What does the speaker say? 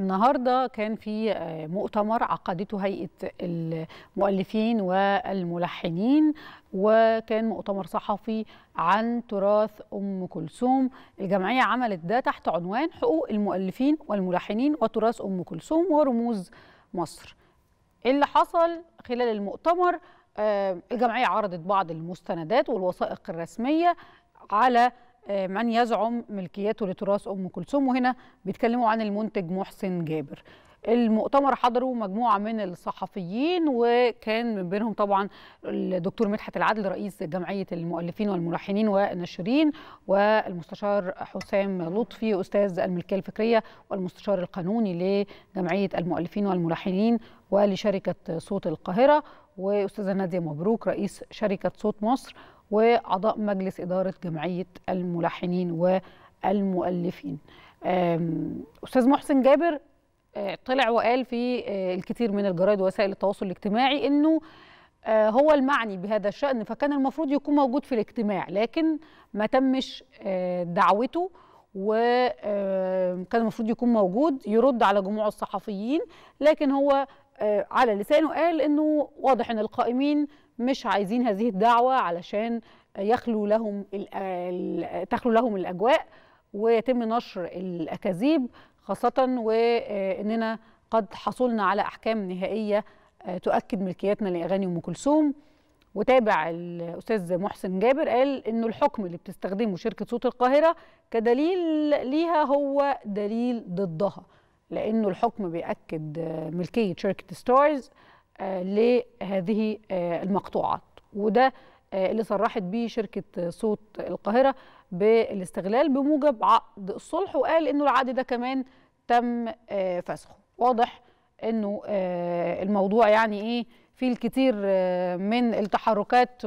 النهارده كان في آه، مؤتمر عقدته هيئه المؤلفين والملحنين وكان مؤتمر صحفي عن تراث ام كلثوم الجمعيه عملت ده تحت عنوان حقوق المؤلفين والملحنين وتراث ام كلثوم ورموز مصر اللي حصل خلال المؤتمر آه، الجمعيه عرضت بعض المستندات والوثائق الرسميه على آه، من يزعم ملكيته لتراث ام كلثوم وهنا بيتكلموا عن المنتج محسن جابر المؤتمر حضره مجموعه من الصحفيين وكان من بينهم طبعا الدكتور مدحت العدل رئيس جمعيه المؤلفين والملحنين والناشرين والمستشار حسام لطفي استاذ الملكيه الفكريه والمستشار القانوني لجمعيه المؤلفين والملحنين ولشركه صوت القاهره واستاذه ناديه مبروك رئيس شركه صوت مصر وأعضاء مجلس إدارة جمعية الملحنين والمؤلفين أستاذ محسن جابر آه، طلع وقال في آه، الكثير من الجرائد ووسائل التواصل الاجتماعي أنه آه، هو المعني بهذا الشأن فكان المفروض يكون موجود في الاجتماع لكن ما تمش دعوته وكان المفروض يكون موجود يرد على جموع الصحفيين لكن هو آه، على لسانه قال انه واضح ان القائمين مش عايزين هذه الدعوه علشان يخلو لهم تخلو لهم الاجواء ويتم نشر الاكاذيب خاصه واننا آه، قد حصلنا على احكام نهائيه آه، تؤكد ملكيتنا لاغاني ام كلثوم وتابع الاستاذ محسن جابر قال انه الحكم اللي بتستخدمه شركه صوت القاهره كدليل ليها هو دليل ضدها لانه الحكم بياكد ملكيه شركه ستارز آه، لهذه آه، المقطوعات وده آه، اللي صرحت به شركه صوت القاهره بالاستغلال بموجب عقد الصلح وقال انه العقد ده كمان تم فسخه واضح انه الموضوع يعني ايه في الكثير آه، من التحركات